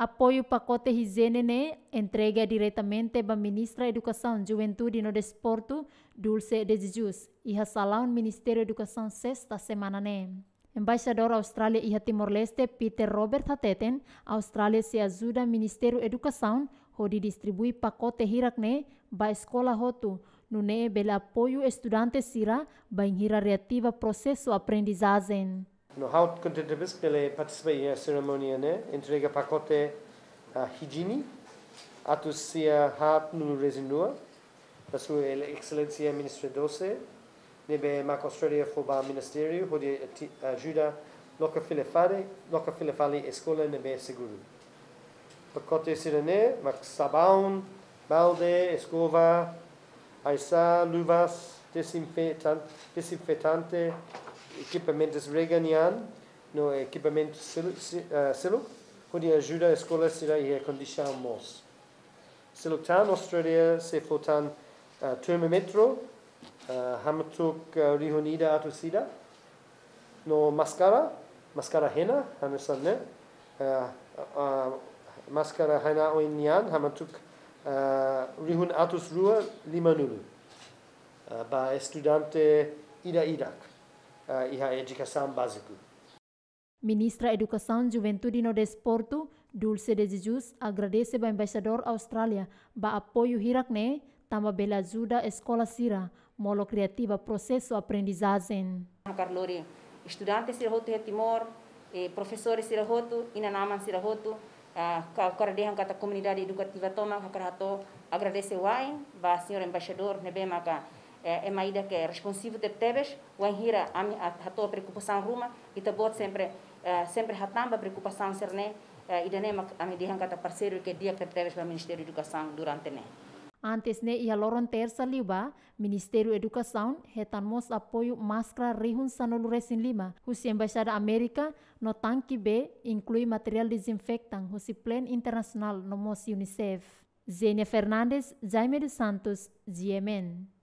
Apoio pacote higiene entrega diretamente para ministro Ministra Educação, Juventude no Desporto, Dulce Desijus, e a Salão Ministério Educação sexta semana né? Embaixador Austrália e Timor-Leste Peter Robert Hateten, Austrália se ajuda Ministério Educação, onde distribui pacote hirakne para escola roto, no ne bela apoio estudante sira, para reativa processo aprendizagem. no how contente bis que le participe in a ceremonia ne eh? entrega pacote a ah, higini a tu sia hat nu resinua la su el excelencia ministre dose nebe mac australia fo ba ministerio hodi ajuda eh, eh, loca fine fare loca fine fali escola nebe seguro pacote sirene mac sabaun balde escova aisa luvas desinfetante desinfetante equipamento reganian no equipamento selo selo uh, ajuda dia juda escola sira iha kondisaun mos seluk tan australia seluk tan uh, termometro uh, ha'u took rihun ida to'sidá no máscara máscara hela hanesan ne'e máscara hela oin nian ha'u took rihun atus rua limanulu ba estudante ida idak e eh, a educação básica. Ministra Educação, Juventude e Desporto, Dulce de Jesus, agradece ao embaixador Austrália ba apoio hirakne tamba bela ajuda escola sira molo criativa processo aprendizagem. Carlori, estudantes sira hotu Timor, eh, professores sira hotu, inanaman sira hotu, karadehan kata comunidade educativa toma hakarato agradece wain ba senhor embaixador nebemaka é, é uma maída que é responsivo de tebes o anhira a tua preocupação ruma e te bota sempre é, sempre hatamba preocupação serne é, e daí a me dihan kata parceiro que dia que tebes para o Ministério da Educação durante né Antes né, ia loron terça liba, Ministério Educação retan mos apoio máscara rihun sanoluresin lima, husi Embaixada América, no tanque B, inclui material desinfectan, husi plan internacional no mos UNICEF. Zênia Fernandes, Jaime dos Santos, Ziemen.